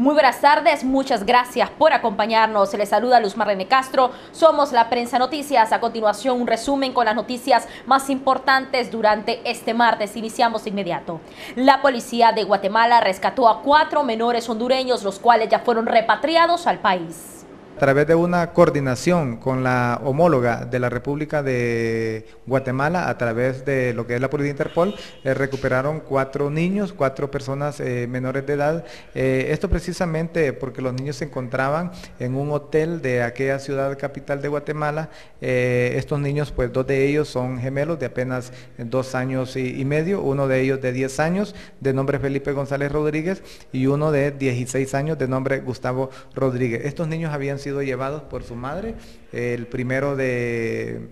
Muy buenas tardes, muchas gracias por acompañarnos. Les saluda Luz Marlene Castro. Somos la Prensa Noticias. A continuación, un resumen con las noticias más importantes durante este martes. Iniciamos de inmediato. La policía de Guatemala rescató a cuatro menores hondureños, los cuales ya fueron repatriados al país través de una coordinación con la homóloga de la República de Guatemala, a través de lo que es la Policía Interpol, eh, recuperaron cuatro niños, cuatro personas eh, menores de edad. Eh, esto precisamente porque los niños se encontraban en un hotel de aquella ciudad capital de Guatemala. estos niños, pues dos de ellos son gemelos de apenas dos años y, medio, uno de ellos de 10 años, de nombre Felipe González Rodríguez, y uno de 16 años, de nombre Gustavo Rodríguez. Estos niños habían sido llevados por su madre el primero de,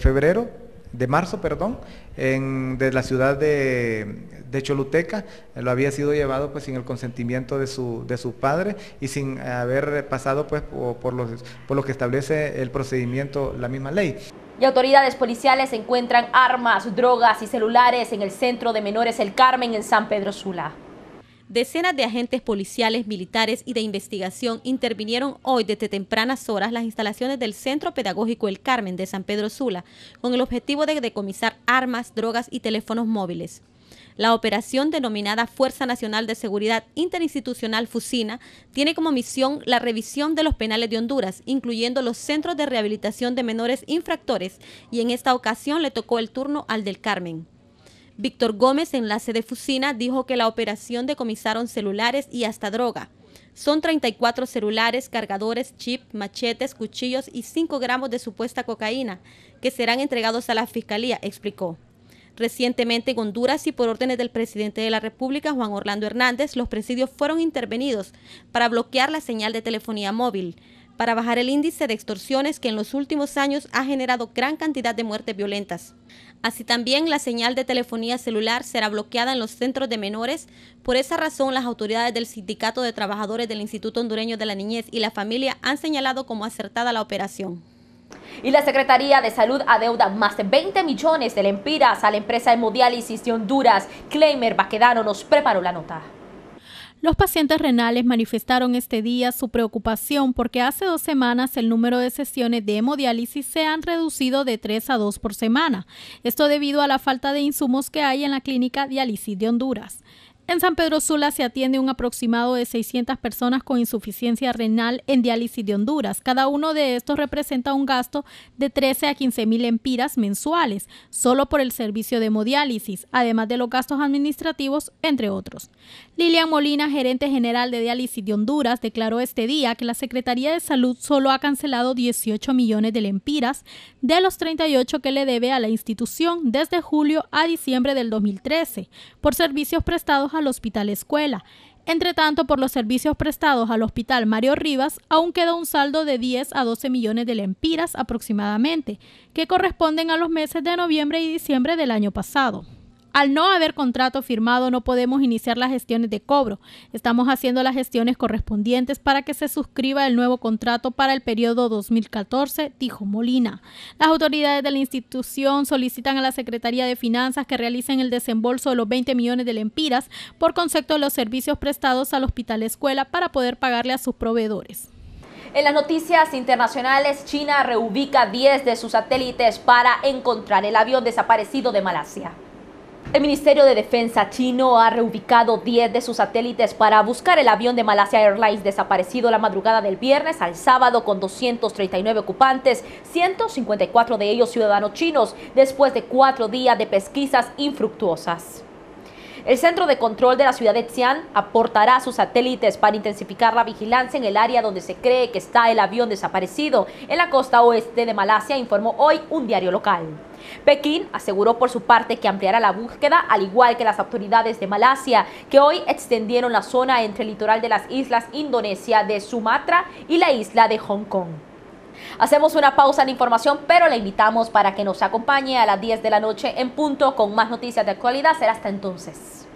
febrero, de marzo, perdón, en, de la ciudad de, de, Choluteca, lo había sido llevado pues sin el consentimiento de su, de su padre y sin haber pasado pues por, por, los, por lo que establece el procedimiento, la misma ley. Y autoridades policiales encuentran armas, drogas y celulares en el Centro de Menores El Carmen en San Pedro Sula. Decenas de agentes policiales, militares y de investigación intervinieron hoy desde tempranas horas las instalaciones del Centro Pedagógico El Carmen de San Pedro Sula, con el objetivo de decomisar armas, drogas y teléfonos móviles. La operación denominada Fuerza Nacional de Seguridad Interinstitucional Fusina tiene como misión la revisión de los penales de Honduras, incluyendo los centros de rehabilitación de menores infractores, y en esta ocasión le tocó el turno al del Carmen. Víctor Gómez, enlace de Fusina, dijo que la operación decomisaron celulares y hasta droga. Son 34 celulares, cargadores, chip, machetes, cuchillos y 5 gramos de supuesta cocaína que serán entregados a la Fiscalía, explicó. Recientemente en Honduras y por órdenes del presidente de la República, Juan Orlando Hernández, los presidios fueron intervenidos para bloquear la señal de telefonía móvil para bajar el índice de extorsiones que en los últimos años ha generado gran cantidad de muertes violentas. Así también la señal de telefonía celular será bloqueada en los centros de menores. Por esa razón, las autoridades del Sindicato de Trabajadores del Instituto Hondureño de la Niñez y la Familia han señalado como acertada la operación. Y la Secretaría de Salud adeuda más de 20 millones de lempiras a la empresa Hemodiálisis de Honduras. Claimer Baquedano nos preparó la nota. Los pacientes renales manifestaron este día su preocupación porque hace dos semanas el número de sesiones de hemodiálisis se han reducido de tres a dos por semana. Esto debido a la falta de insumos que hay en la clínica diálisis de Honduras. En San Pedro Sula se atiende un aproximado de 600 personas con insuficiencia renal en diálisis de Honduras. Cada uno de estos representa un gasto de 13 a 15 mil empiras mensuales, solo por el servicio de hemodiálisis, además de los gastos administrativos, entre otros. Lilian Molina, gerente general de diálisis de Honduras, declaró este día que la Secretaría de Salud solo ha cancelado 18 millones de lempiras de los 38 que le debe a la institución desde julio a diciembre del 2013 por servicios prestados a al Hospital Escuela. Entre tanto, por los servicios prestados al Hospital Mario Rivas, aún queda un saldo de 10 a 12 millones de lempiras aproximadamente, que corresponden a los meses de noviembre y diciembre del año pasado. Al no haber contrato firmado, no podemos iniciar las gestiones de cobro. Estamos haciendo las gestiones correspondientes para que se suscriba el nuevo contrato para el periodo 2014, dijo Molina. Las autoridades de la institución solicitan a la Secretaría de Finanzas que realicen el desembolso de los 20 millones de lempiras por concepto de los servicios prestados al hospital escuela para poder pagarle a sus proveedores. En las noticias internacionales, China reubica 10 de sus satélites para encontrar el avión desaparecido de Malasia. El Ministerio de Defensa chino ha reubicado 10 de sus satélites para buscar el avión de Malasia Airlines desaparecido la madrugada del viernes al sábado con 239 ocupantes, 154 de ellos ciudadanos chinos, después de cuatro días de pesquisas infructuosas. El Centro de Control de la ciudad de Xi'an aportará sus satélites para intensificar la vigilancia en el área donde se cree que está el avión desaparecido en la costa oeste de Malasia, informó hoy un diario local. Pekín aseguró por su parte que ampliará la búsqueda, al igual que las autoridades de Malasia, que hoy extendieron la zona entre el litoral de las islas Indonesia de Sumatra y la isla de Hong Kong. Hacemos una pausa en información, pero la invitamos para que nos acompañe a las 10 de la noche en punto con más noticias de actualidad. Será hasta entonces.